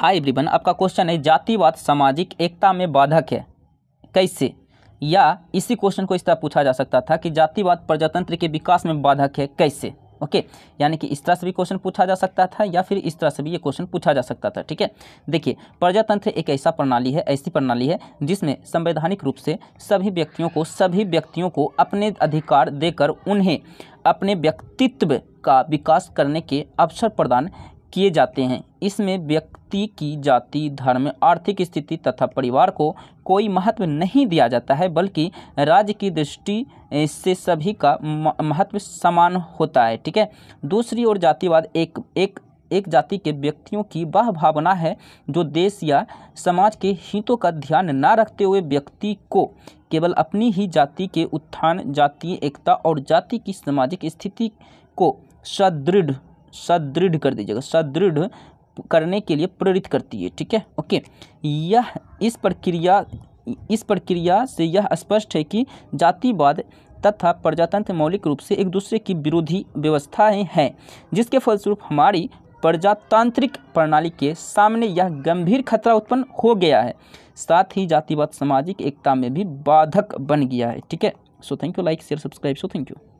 hi everyone आपका question है जातिवाद सामाजिक एकता में बाधक है कैसे या इसी क्वेश्चन को इस तरह पूछा जा सकता था कि जातिवाद प्रजातंत्र के विकास में बाधक है कैसे ओके यानी कि इस तरह से भी क्वेश्चन पूछा जा सकता था या फिर इस तरह से भी ये क्वेश्चन पूछा जा सकता था ठीक है देखिए प्रजातंत्र एक ऐसा प्रणाली है ऐसी प्रणाली है जिसमें संवैधानिक रूप से सभी व्यक्तियों को सभी व्यक्तियों को अपने अधिकार देकर उन्हें अपने व्यक्तित्व का विकास करने के अवसर प्रदान किए जाते हैं इसमें व्यक्ति की जाति धर्म आर्थिक स्थिति तथा परिवार को कोई महत्व नहीं दिया जाता है बल्कि राज्य की दृष्टि से सभी का महत्व समान होता है ठीक है दूसरी ओर जातिवाद एक एक एक जाति के व्यक्तियों की वह भावना है जो देश या समाज के हितों का ध्यान न रखते हुए व्यक्ति को केवल अपनी ही जाति के उत्थान जातीय एकता और जाति की सामाजिक स्थिति को सदृढ़ सदृढ़ कर दीजिएगा सदृढ़ करने के लिए प्रेरित करती है ठीक है ओके यह इस प्रक्रिया इस प्रक्रिया से यह स्पष्ट है कि जातिवाद तथा प्रजातंत्र मौलिक रूप से एक दूसरे की विरोधी व्यवस्थाएं हैं जिसके फलस्वरूप हमारी प्रजातांत्रिक प्रणाली के सामने यह गंभीर खतरा उत्पन्न हो गया है साथ ही जातिवाद सामाजिक एकता में भी बाधक बन गया है ठीक है so thank you like share subscribe so thank you